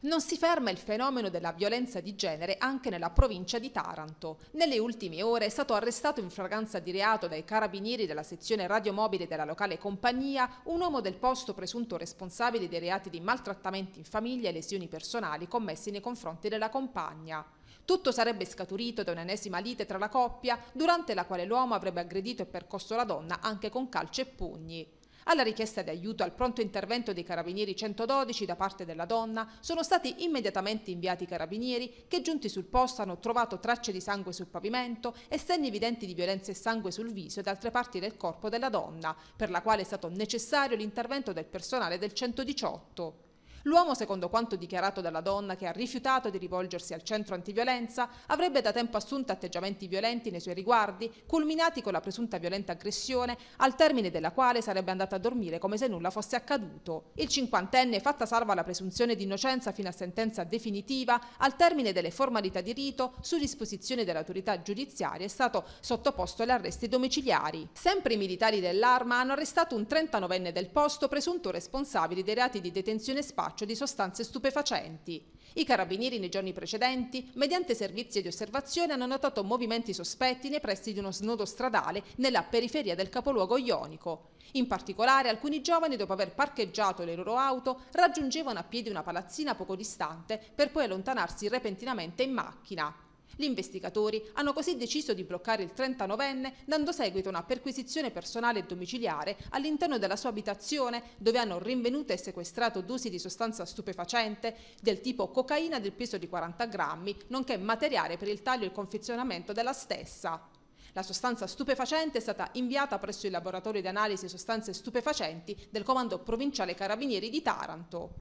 Non si ferma il fenomeno della violenza di genere anche nella provincia di Taranto. Nelle ultime ore è stato arrestato in fragranza di reato dai carabinieri della sezione radiomobile della locale compagnia un uomo del posto presunto responsabile dei reati di maltrattamenti in famiglia e lesioni personali commessi nei confronti della compagna. Tutto sarebbe scaturito da un'ennesima lite tra la coppia, durante la quale l'uomo avrebbe aggredito e percosso la donna anche con calci e pugni. Alla richiesta di aiuto al pronto intervento dei carabinieri 112 da parte della donna sono stati immediatamente inviati i carabinieri che giunti sul posto hanno trovato tracce di sangue sul pavimento e segni evidenti di violenza e sangue sul viso ed altre parti del corpo della donna, per la quale è stato necessario l'intervento del personale del 118. L'uomo, secondo quanto dichiarato dalla donna che ha rifiutato di rivolgersi al centro antiviolenza, avrebbe da tempo assunto atteggiamenti violenti nei suoi riguardi, culminati con la presunta violenta aggressione, al termine della quale sarebbe andata a dormire come se nulla fosse accaduto. Il cinquantenne, fatta salva la presunzione di innocenza fino a sentenza definitiva, al termine delle formalità di rito, su disposizione dell'autorità giudiziaria, è stato sottoposto agli arresti domiciliari. Sempre i militari dell'arma hanno arrestato un 39enne del posto presunto responsabile dei reati di detenzione e spaccio di sostanze stupefacenti. I carabinieri nei giorni precedenti, mediante servizi di osservazione, hanno notato movimenti sospetti nei pressi di uno snodo stradale nella periferia del capoluogo ionico. In particolare, alcuni giovani, dopo aver parcheggiato le loro auto, raggiungevano a piedi una palazzina poco distante per poi allontanarsi repentinamente in macchina. Gli investigatori hanno così deciso di bloccare il 39enne dando seguito a una perquisizione personale e domiciliare all'interno della sua abitazione dove hanno rinvenuto e sequestrato dosi di sostanza stupefacente del tipo cocaina del peso di 40 grammi, nonché materiale per il taglio e il confezionamento della stessa. La sostanza stupefacente è stata inviata presso il laboratorio di analisi sostanze stupefacenti del Comando Provinciale Carabinieri di Taranto.